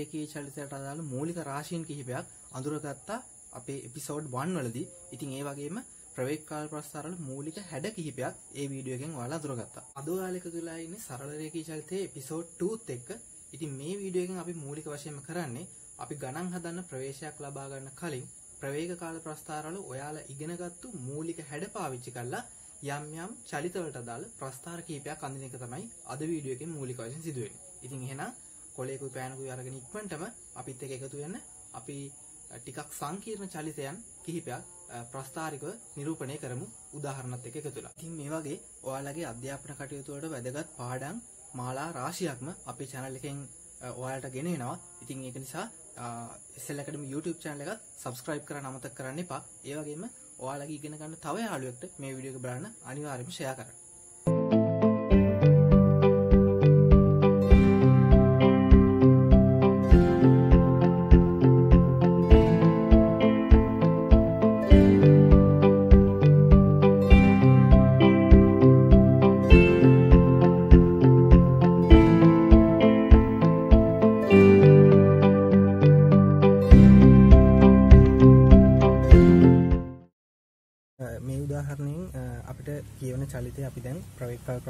Reiki චලිතයට අදාළ මූලික රාශීන් කිහිපයක් අඳුරගත්තා අපේ එපිසෝඩ් 1 වලදී. ඉතින් ඒ වගේම ප්‍රවේග කාල ප්‍රස්ථාරවල මූලික හැඩ කිහිපයක් ඒ වීඩියෝ එකෙන් ඔයාලා අඳුරගත්තා. අද ඔයාලා එකතු වෙලා ඉන්නේ සරල රේඛී චලිතයේ එපිසෝඩ් 2ත් එක්ක. ඉතින් මේ වීඩියෝ එකෙන් අපි මූලික වශයෙන්ම කරන්නේ අපි ගණන් හදන්න ප්‍රවේශයක් ලබා ගන්න කලින් ප්‍රවේග කාල ප්‍රස්ථාරවල ඔයාලා ඉගෙනගත්තු මූලික හැඩ පාවිච්චි කරලා යම් යම් චලිතවලට අදාළ ප්‍රස්ථාර කිහිපයක් අඳින එක තමයි අද වීඩියෝ එකෙන් මූලික වශයෙන් සිදුවෙන්නේ. ඉතින් එහෙනම් කොලේකුයි පෑනකුයි අරගෙන ඉක්මනටම අපිත් එක්ක එකතු වෙන්න අපි ටිකක් සංකීර්ණ චලිතයන් කිහිපයක් ප්‍රස්ථාරිකව නිරූපණය කරමු උදාහරණත් එක්ක එකතු වෙලා. ඉතින් මේ වගේ ඔයාලගේ අධ්‍යාපන කටයුතු වලට වැදගත් පාඩම් මාලා රාශියක්ම අපේ channel එකෙන් ඔයාලට ගෙනෙනවා. ඉතින් ඒක නිසා SL Academy YouTube channel එකත් subscribe කරන්න අමතක කරන්න එපා. ඒ වගේම ඔයාලගේ ඉගෙන ගන්න තව යාළුවෙක්ට මේ වීඩියෝ එක බලන්න අනිවාර්යයෙන්ම share කරන්න.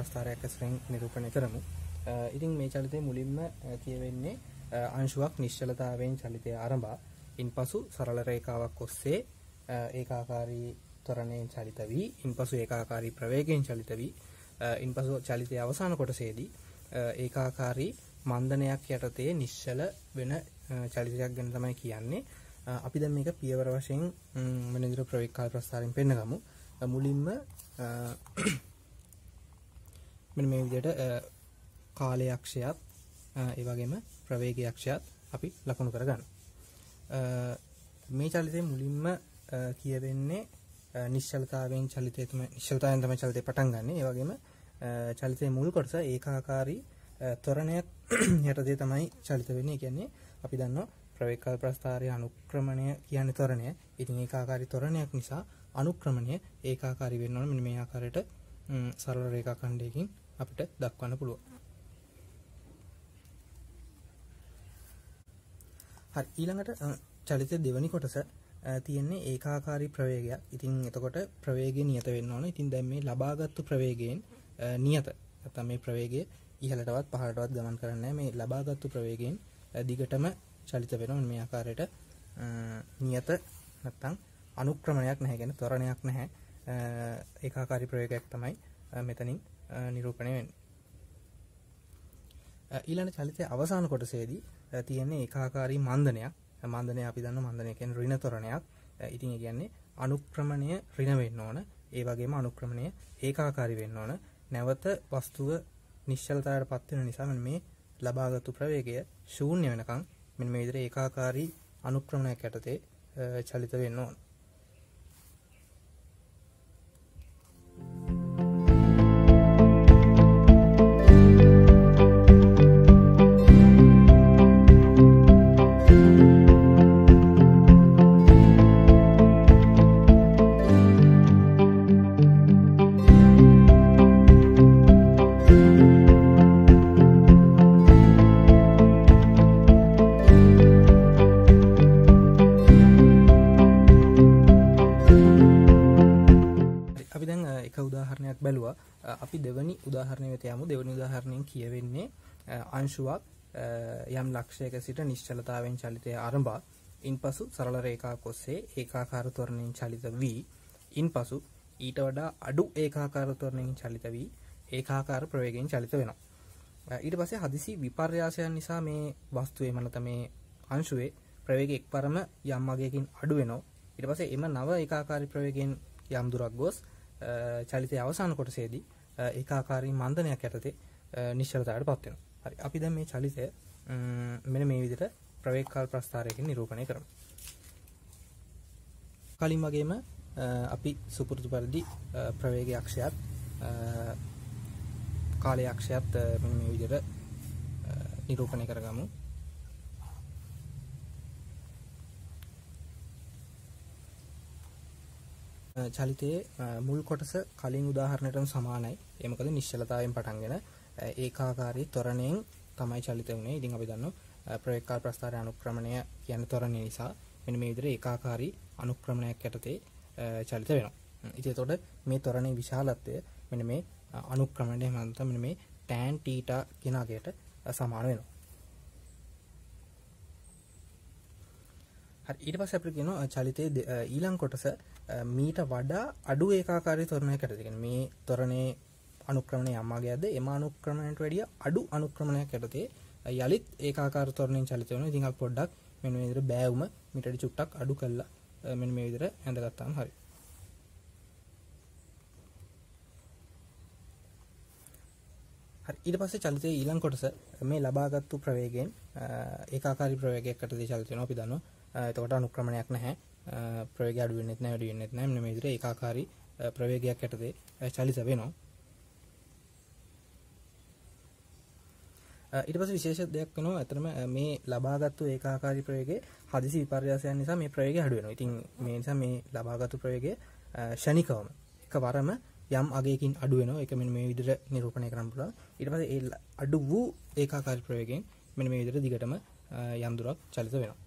ප්‍රස්ථාරයක් ඇසුරින් නිරූපණය කරමු. ඉතින් මේ චලිතය මුලින්ම කියවෙන්නේ අංශුවක් නිශ්චලතාවයෙන් චලිතය ආරම්භා ඉන්පසු සරල රේඛාවක් ඔස්සේ ඒකාකාරී ත්වරණයෙන් චලිත වී ඉන්පසු ඒකාකාරී ප්‍රවේගයෙන් චලිත වී ඉන්පසු චලිතය අවසාන කොටසේදී ඒකාකාරී මන්දනයක් යටතේ නිශ්චල වෙන චලිතයක් ගැන තමයි කියන්නේ. අපි දැන් මේක පියවර වශයෙන් මනින්දර ප්‍රවේගකාල ප්‍රස්ථාරයෙන් පෙන්නගමු. මුලින්ම මෙන්න මේ විදිහට කාලය අක්ෂයත් ඒ වගේම ප්‍රවේගය අක්ෂයත් අපි ලකුණු කරගන්න. මේ චලිතයේ මුලින්ම කියවෙන්නේ නිශ්චලතාවයෙන් චලිතය තමයි නිශ්චලතාවෙන් තමයි චලිතය පටන් ගන්නෙ. ඒ වගේම චලිතයේ මුල් කොටස ඒකාකාරී ත්වරණයක් යටතේ තමයි චලිත වෙන්නේ. කියන්නේ අපි දන්නවා ප්‍රවේගකල් ප්‍රස්ථාරය අනුක්‍රමණය කියන්නේ ත්වරණය. ඉතින් ඒකාකාරී ත්වරණයක් නිසා අනුක්‍රමණය ඒකාකාරී වෙන්න ඕන මෙන්න මේ ආකාරයට සරල රේඛා ඛණ්ඩයකින් අපිට දක්වන්න පුළුවන්. හරි ඊළඟට චලිත දෙවනි කොටස තියෙන්නේ ඒකාකාරී ප්‍රවේගයක්. ඉතින් එතකොට ප්‍රවේගය නියත වෙන්න ඕන. ඉතින් දැන් මේ ලබාගත්තු ප්‍රවේගයෙන් නියත නැත්නම් මේ ප්‍රවේගය ඉහළටවත් පහළටවත් ගමන් කරන්නේ මේ ලබාගත්තු ප්‍රවේගයෙන් දිගටම චලිත වෙනවා මේ ආකාරයට නියත නැත්නම් අනුක්‍රමණයක් නැහැ කියන්නේ ත්වරණයක් නැහැ ඒකාකාරි ප්‍රයෝගයක් තමයි මෙතනින් නිරූපණය වෙන් ඊළඟ චලිතය අවසාන කොටසේදී තියෙන්නේ ඒකාකාරී මන්දනයක් මන්දනය අපි දන්න මන්දනය කියන ඍණ තොරණයක් ඉතින් ඒ කියන්නේ අනුක්‍රමණය ඍණ වෙන්න ඕන ඒ වගේම අනුක්‍රමණය ඒකාකාරී වෙන්න ඕන නැවත වස්තුව නිශ්චලතාවයට පත් වෙන නිසා මෙන්න මේ ලබාගත්තු ප්‍රවේගය ශූන්‍ය වෙනකන් මෙන්න මේ විදිහට ඒකාකාරී අනුක්‍රමණයක් යටතේ චලිත වෙන්න ඕන වෙත යමු දෙවනි උදාහරණයෙන් කියවෙන්නේ අංශුවක් යම් ලක්ෂයක සිට නිශ්චලතාවෙන් චලිතය ආරම්භා ඉන්පසු සරල රේඛාවක් ඔස්සේ ඒකාකාර ත්වරණයෙන් චලිත වී ඉන්පසු ඊට වඩා අඩු ඒකාකාර ත්වරණයෙන් චලිත වී ඒකාකාර ප්‍රවේගයෙන් චලිත වෙනවා ඊට පස්සේ හදිසි විපර්යාසයන් නිසා මේ වස්තුවේ මනත මේ අංශුවේ ප්‍රවේග එක්වරම යම් වගේකින් අඩු වෙනවා ඊට පස්සේ එම නව ඒකාකාරී ප්‍රවේගයෙන් යම් දුරක් ගොස් චලිතය අවසන් කොටසේදී ඒකාකාරී මන්දනයක් ඇතතේ නිශ්චලතාට පත්වෙන හරි අපි දැ මේ චලිතය මෙන මේ විදිට ප්‍රවේක්කාල් ප්‍රස්ථාරයකින් නිරූපණය කරන කලින් වගේම අපි සුපුරතු පරදි ප්‍රවේග අක්ෂයත් කාලය අක්ෂයත් මේ විදිට නිරූපණය කරගමු චලිතයේ මුල් කොටස කලින් උදාහරණයටම සමානයි. ඒ මොකද නිශ්චලතාවයෙන් පටන්ගෙන ඒකාකාරී ත්වරණයෙන් තමයි චලිත වුනේ. ඉතින් අපි දන්නවා ප්‍රවේගකාර ප්‍රස්ථාර අනුක්‍රමණය කියන ත්වරණය නිසා මෙන්න මේ විදිහට ඒකාකාරී අනුක්‍රමණයක් යටතේ චලිත වෙනවා. ඉතින් එතකොට මේ ත්වරණයේ විශාලත්වය මෙන්න මේ අනුක්‍රමණය එහෙම නැත්නම් මෙන්න මේ tan θ කියන අගයට සමාන වෙනවා. හරි ඊට පස්සේ අපිට කියනවා චලිතයේ ඊළඟ කොටස මීට වඩා අඩු ඒකාකාරය තොරණය කැටතිගෙන මේ තොරණේ අනුක්‍රමණය අම්මාගේ ඇද එම අනුක්‍රමණයට වැඩිය අඩු අනුක්‍රමණය කැටතේ යළිත් ඒකාකාර තොරණින් චලිතවන ඉතිංහ පොඩ්ඩක් මෙ විදිර බෑවුම මිට චුට්ටක් අඩු කල්ලා මෙ මේ විදිර ඇඳගත්තාම් හරි ඊට පස්සේ චලිතය ඊළං කොටස මේ ලබාගත්තු ප්‍රවේගෙන් ඒකාකාරි ප්‍රවේගයක් කටදී චලිතයන අපි දන්න එතකොට අනුක්‍රමණයක් නැහැ ප්‍රවේග අඩු වෙන්නෙත් නෑ වැඩි වෙන්නෙත් නෑ මෙන්න මේ විදිහට ඒකාකාරී ප්‍රවේගයක් යටතේ චලිත වෙනවා ඊට පස්සේ විශේෂ දෙයක් වෙනවා අතරම මේ ලබාගත්තු ඒකාකාරී ප්‍රවේගයේ හදිසි විපර්යාසයන් නිසා මේ ප්‍රවේගය අඩු වෙනවා. ඉතින් මේ නිසා මේ ලබාගත්තු ප්‍රවේගය ෂණිකවම එකවරම යම් අගයකින් අඩු වෙනවා. ඒක මෙන්න මේ විදිහට නිරූපණය කරන්න පුළුවන්. ඊට පස්සේ ඒ අඩු වූ ඒකාකාරී ප්‍රවේගයෙන් මෙන්න මේ විදිහට දිගටම යම් දුරක් චලිත වෙනවා.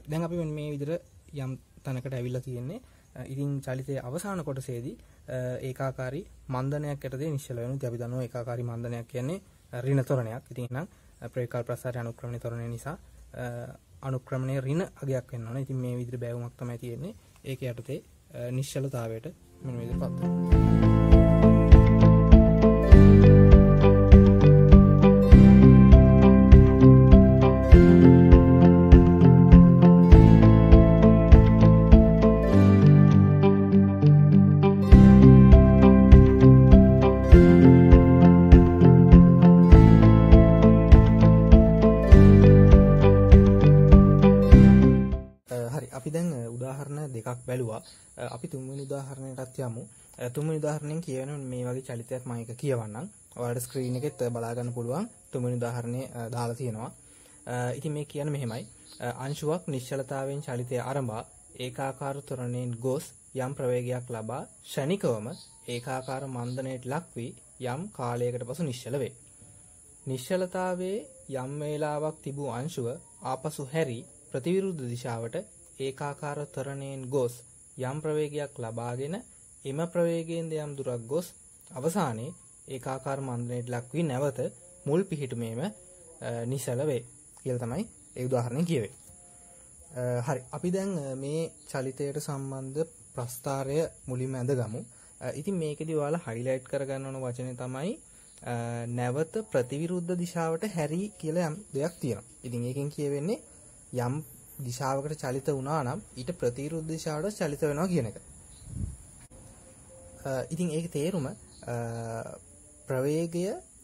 හරි දැන් අපි මේ විදිහට යම් තැනකට ඇවිල්ලා තියෙන්නේ ඉතින් චලිතයේ අවසාන කොටසේදී ඒකාකාරී මන්දනයක් යටතේ නිශ්චල වෙනු අපි දන්නවා ඒකාකාරී මන්දනයක් කියන්නේ ඍණ තොරණයක්. ඉතින් එහෙනම් ප්‍රේකල් ප්‍රසාරය අනුක්‍රමණය තොරණය නිසා අනුක්‍රමණය ඍණ අගයක් වෙන්න ඕන. ඉතින් මේ විදිහට බැවුමක් තමයි තියෙන්නේ. ඒක යටතේ නිශ්චලතාවයට මෙන්න මේ විදිහට පත් වෙනවා. කිව්වා අපි තුන්වෙනි උදාහරණයටත් යමු තුන්වෙනි උදාහරණයෙන් කියන මේ වගේ චලිතයක් මම එක කියවන්නම් ඔයාලට ස්ක්‍රීන් එකෙත් බලා ගන්න පුළුවන් තුන්වෙනි උදාහරණේ දාලා තියෙනවා ඉතින් මේ කියන්නේ මෙහෙමයි අංශුවක් නිශ්චලතාවයෙන් චලිතය ආරම්භා ඒකාකාර ත්වරණයෙන් ගොස් යම් ප්‍රවේගයක් ලබා ෂණිකවම ඒකාකාර මන්දනයට ලක්වී යම් කාලයකට පසු නිශ්චල වේ නිශ්චලතාවේ යම් වේලාවක් තිබූ අංශුව ආපසු හැරි ප්‍රතිවිරුද්ධ දිශාවට ඒකාකාර තරණයෙන් ගොස් යම් ප්‍රවේගයක් ලබාගෙන එම ප්‍රවේගයෙන්ද යම් දුරක් ගොස් අවසානයේ ඒකාකාර මන්දනයට ලක්වී නැවත මුල් පිහිටුමේම නිසල වේ කියල තමයි ඒ උදාහරණ කියවේ. හරි අපි දැන් මේ චලිතයට සම්බන්ධ ප්‍රස්ථාරය මුලින්ම ඇඳ ගමු. ඉතින් මේකෙදි ඔයාලා හයිලයිට් කරගන්න ඕන වචනේ තමයි නැවත ප්‍රතිවිරුද්ධ දිශාවට හැරි කියලා යම් දෙයක් තියෙනවා. ඉතින් ඒකෙන් කියවෙන්නේ යම් දිශාවකට චලිත වුණා නම් ඊට ප්‍රතිවිරුද්ධ දිශාවට චලිත වෙනවා කියන එක. ඉතින් ඒක තේරුම ප්‍රවේගය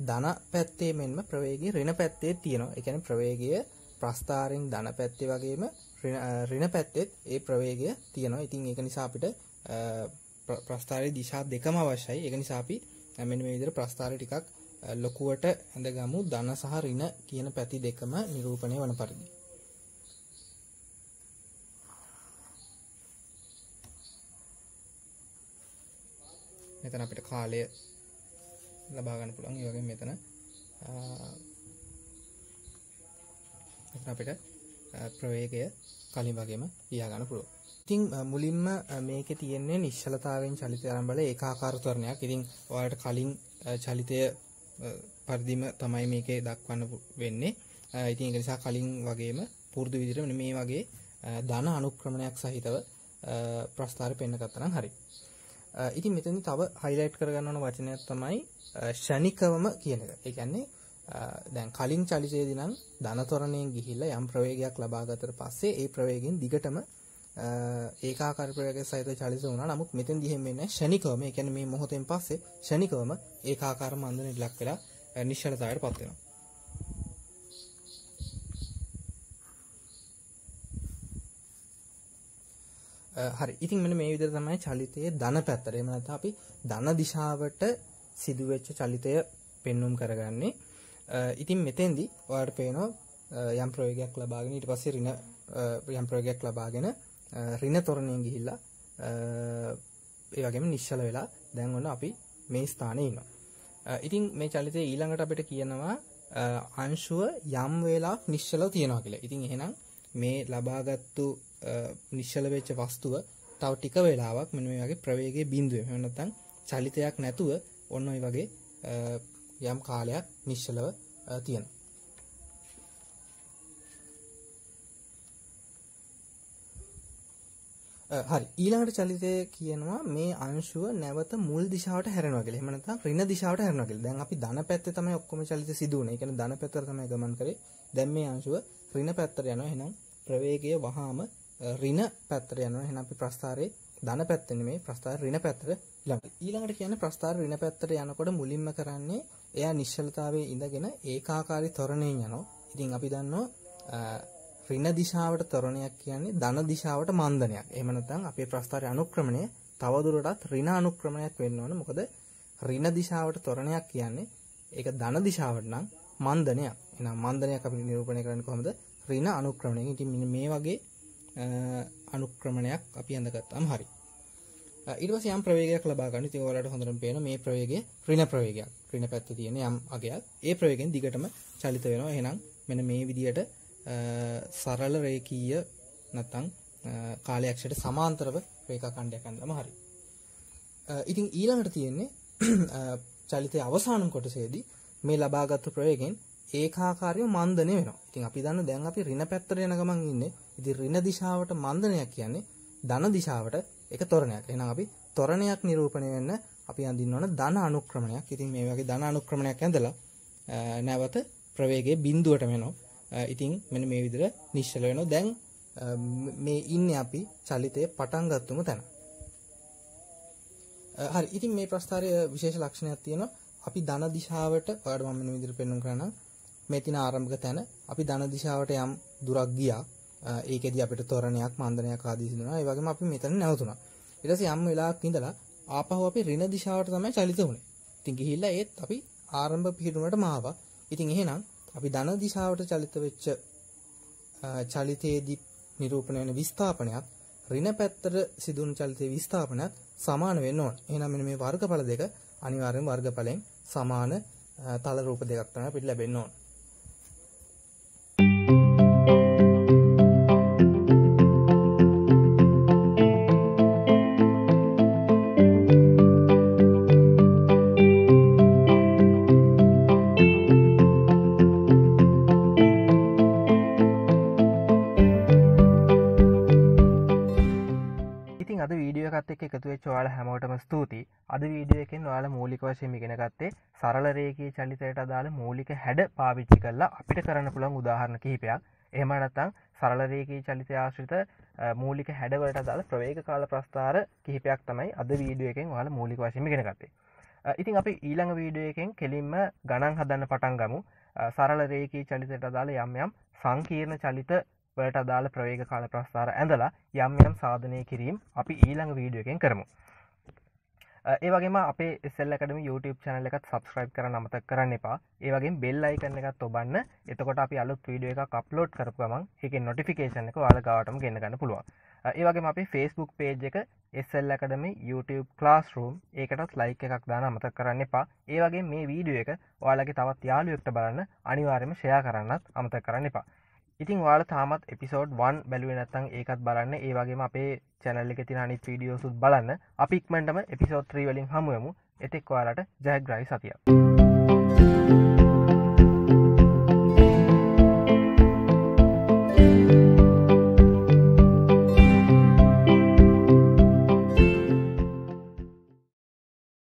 ධන පැත්තේ මෙන්ම ප්‍රවේගය ඍණ පැත්තේ තියෙනවා. ඒ කියන්නේ ප්‍රවේගය ප්‍රස්ථාරයෙන් ධන පැත්තේ වගේම ඍණ පැත්තෙත් ඒ ප්‍රවේගය තියෙනවා. ඉතින් ඒක නිසා අපිට ප්‍රස්ථාරයේ දිශා දෙකම අවශ්‍යයි. ඒක නිසා අපි මෙන්න මේ විදිහට ප්‍රස්ථාරය ටිකක් ලොකුවට ඇඳගමු ධන සහ ඍණ කියන පැති දෙකම නිරූපණය වන පරිදි මෙතන අපිට කාලය ලබාගන්න පුළන් යෝගෙන් මෙතන අපිට ප්‍රවේගය කලින් වගේම ලියාගන්න පුළුව ඉතිං මුලින්ම මේක තියෙන්නේ නිශ්ලතාවෙන් චලිතයරම් බල ඒකාකාරතරණයක් ඉතිං ඔයාට කලින් චලිතය පරිදිම තමයි මේකේ දක්වන්න වෙන්නේ ඉතින් නිසා කලින් වගේම පුරුදු විදිරම මේ වගේ ධන අනුක්‍රමණයක් සහිතව ප්‍රස්ථාර පෙන්න්න කත්තනම් හරි ඉතින් මෙතනදි තව හයිලයිට් කරගන්න ඕන වචනයක් තමයි ෂණිකවම කියන එක. ඒ කියන්නේ දැන් කලින් චලිතයේදී නම් ධනතොරණයෙන් ගිහිල්ලා යම් ප්‍රවේගයක් ලබා ගතට පස්සේ ඒ ප්‍රවේගයෙන් දිගටම ඒකාකාර ප්‍රවේගයක් සහිත චලිත වුණා. නමුත් මෙතෙන් දිහෙම වෙන්නේ ෂණිකවම. ඒ කියන්නේ මේ මොහොතෙන් පස්සේ ෂණිකවම ඒකාකාර මන්දනෙට ලක් වෙලා නිශ්චලතාවයට පත් වෙනවා. හරි ඉතින් මෙන්න මේ විදිහට තමයි චලිතයේ ධන පැත්තට එහෙම නැත්නම් අපි ධන දිශාවට සිදුවෙච්ච චලිතය පෙන්눔 කරගන්නේ. ඉතින් මෙතෙන්දී ඔයාලට පේනවා යම් ප්‍රයෝගයක් ලබාගෙන ඊට පස්සේ ඍණ යම් ප්‍රයෝගයක් ලබාගෙන ඍණ තොරණයෙන් ගිහිල්ලා ඒ වගේම නිශ්චල වෙලා දැන් ඔන්න අපි මේ ස්ථානයේ ඉන්නවා. ඉතින් මේ චලිතය ඊළඟට අපිට කියනවා අංශුව යම් වේලාවක් නිශ්චලව තියනවා කියලා. ඉතින් එහෙනම් මේ ලබාගත්තු නිශ්චල වෙච්ච වස්තුව තව ටික වෙලාවක් මෙන්න මේ වගේ ප්‍රවේගයේ බිඳුවේ එහෙම නැත්නම් චලිතයක් නැතුව ඔන්න ඔය වගේ යම් කාලයක් නිශ්චලව තියෙනවා. හරි ඊළඟට චලිතය කියනවා මේ අංශුව නැවත මුල් දිශාවට හැරෙනවා කියලා. එහෙම නැත්නම් ඍණ දිශාවට හැරෙනවා කියලා. දැන් අපි ධන පැත්තේ තමයි ඔක්කොම චලිත සිදු වුනේ. ඒ කියන්නේ ධන පැත්තට තමයි ගමන් කරේ. දැන් මේ අංශුව ඍණ පැත්තට යනවා. එහෙනම් ප්‍රවේගය වහාම ඍණ පැත්තට යනවා. එහෙනම් අපි ප්‍රස්ථාරයේ ධන පැත්ත නෙමෙයි ප්‍රස්ථාර ඍණ පැත්තට ළඟ. ඊළඟට කියන්නේ ප්‍රස්ථාර ඍණ පැත්තට යනකොට මුලින්ම කරන්නේ එයා නිශ්චලතාවයේ ඉඳගෙන ඒකාකාරී ත්වරණයෙන් යනවා. ඉතින් අපි දන්නවා ඍණ දිශාවට ත්වරණයක් කියන්නේ ධන දිශාවට මන්දනයක්. එහෙම නැත්නම් අපේ ප්‍රස්ථාරයේ අනුක්‍රමණය තවදුරටත් ඍණ අනුක්‍රමණයක් වෙන්න ඕන. මොකද ඍණ දිශාවට ත්වරණයක් කියන්නේ ඒක ධන දිශාවට නම් මන්දනයක්. එහෙනම් මන්දනයක් අපි නිරූපණය කරන්නේ කොහොමද? ඍණ අනුක්‍රමණයෙන්. ඉතින් මේ වගේ අනුක්‍රමණයක් අපි ඇඳගත්තාම හරි ඊට පස්සේ යම් ප්‍රවේගයක් ලබා ගන්න ඉතින් ඔයාලට හොඳටම පේන මේ ප්‍රවේගය ඍණ ප්‍රවේගයක් ඍණ පැත්තේ තියෙන යම් අගයක් ඒ ප්‍රවේගයෙන් දිගටම චලිත වෙනවා එහෙනම් මෙන්න මේ විදියට සරල රේඛීය නැත්නම් කාලයක්ෂයට සමාන්තරව රේඛා ඛණ්ඩයක් ඇඳලාම හරි ඉතින් ඊළඟට තියෙන්නේ චලිතයේ අවසාන කොටසේදී මේ ලබාගත් ප්‍රවේගෙන් ඒකාකාරීව මන්දනය වෙනවා. ඉතින් අපි දන්න දැන් අපි ඍණ පැත්තට යන ගමන් ඉන්නේ ඉතින් ඍණ දිශාවට මන්දනයක් කියන්නේ ධන දිශාවට එක තොරණයක්. එහෙනම් අපි තොරණයක් නිරූපණය වෙන්න අපි අඳින්න ධන අනුක්‍රමණයක්. ඉතින් මේ වගේ ධන අනුක්‍රමණයක් ඇඳලා නැවත ප්‍රවේගයේ බිඳුවට මෙනවා. ඉතින් මෙන්න මේ විදිහට නිශ්චල වෙනවා. දැන් මේ ඉන්නේ අපි චලිතයේ පටන් ගත්තම තැන. හරි. ඉතින් මේ ප්‍රස්ථාරයේ විශේෂ ලක්ෂණයක් තියෙනවා. අපි ධන දිශාවට ඔයාලට මම මෙන්න විදිහට පෙන්වන්න කරනවා. මේ තින ආරම්භක තැන අපි ධන දිශාවට යම් දුරක් ගියා. ඒකෙදි අපිට තොරණයක් මන්දනයක් ආදී සිදුනා. ඒ වගේම අපි මෙතන නැවතුණා. ඊට පස්සේ යම් වෙලාවක් ඉඳලා ආපහු අපි ඍණ දිශාවට තමයි චලිත වුනේ. ඉතින් ගිහිල්ලා ඒත් අපි ආරම්භ පිටුනට මාවා. ඉතින් එහෙනම් අපි ධන දිශාවට චලිත වෙච්ච චලිතයේදී නිරූපණය වෙන විස්ථාපනයක් ඍණ පැත්තට සිදුවන චලිතයේ විස්ථාපනයක් සමාන වෙන්න ඕන. එහෙනම් මෙන්න මේ වර්ගඵල දෙක අනිවාර්යෙන් වර්ගඵලෙන් සමාන තල රූප දෙකක් තමයි අපිට ලැබෙන්න ඕන. ඉතින් අද වීඩියෝ එකත් එක් එකතුවේ චෝල හැමෝටම ස්තුතියි අද වීඩියෝ එකෙන් යාල මූලික වශයෙන් ඉගෙනගත්තේ සරලරේකී චලිතයට අදාළ මූලික හැඩ පාවිච්චි කරලා අපිට කරන්න පුළන් උදාහරණ කිහිපයක් එහම නැත්තං සරලරේකී චලිතය ආශ්‍රිත මූලික හැඩවලට අදාළ ප්‍රවේග කාල ප්‍රස්ථාර කිහිපයක් තමයි අද වීඩියෝ එකෙන් යාල මූලික වශයෙන් ඉගෙනගත්තේ ඉතින් අපි ඊළඟ වීඩියෝ එකෙන් කෙලින්ම ගණන් හදන්න පටන් ගමු සරල රේකී චලිතයට අදාළ යම් යම් සංකීර්ණ චලිත වලට අදාළ ප්‍රවේග කාල ප්‍රස්ථාර ඇඳලා යම් යම් සාධනය කිරීම් අපි ඊළඟ වීඩියෝකෙන් කරමු ඒවගේම අප සෙල්ලකඩම YouTube චැනල එකත් සබස්ක්‍රයිබ් කර නමත කරන්න එපා ඒවගේ බෙල්ලයි කරන එකත් ඔබන්න එතකොට අපි අලුත් වීඩියෝ එක අප්ලෝඩ් කරපුගමන් එක නොටිෆිකේෂන එක වාලගාවටම ගෙනගන්න පුළුව ඒවගේ අපි ෆස්බුක් පේජ් එක එස්සල් එකඩම YouTube ලාස් රූම් ඒකටත් ලයික එකක් දාන අමත කරන්න එපා ඒවගේ මේ වීඩියෝ එක ඔයාලගේ තවත් යාලුවෙක්ට බලන්න අනිවාර්යම ෂයා කරන්නත් අමත කරන්න එපා ඉතින් වාල තාමත් එපිසෝඩ් වන් බැලුව නැත්තං ඒකත් බලන්න ඒවගේම අපේ චැනල්ලි එක තින අනිත් වීඩියෝසුත් බලන්න අපික්මටම එපිසෝඩ් 3 වලින් හමුවමු එතෙක් වාලට ජයග්‍රයි සතියක්.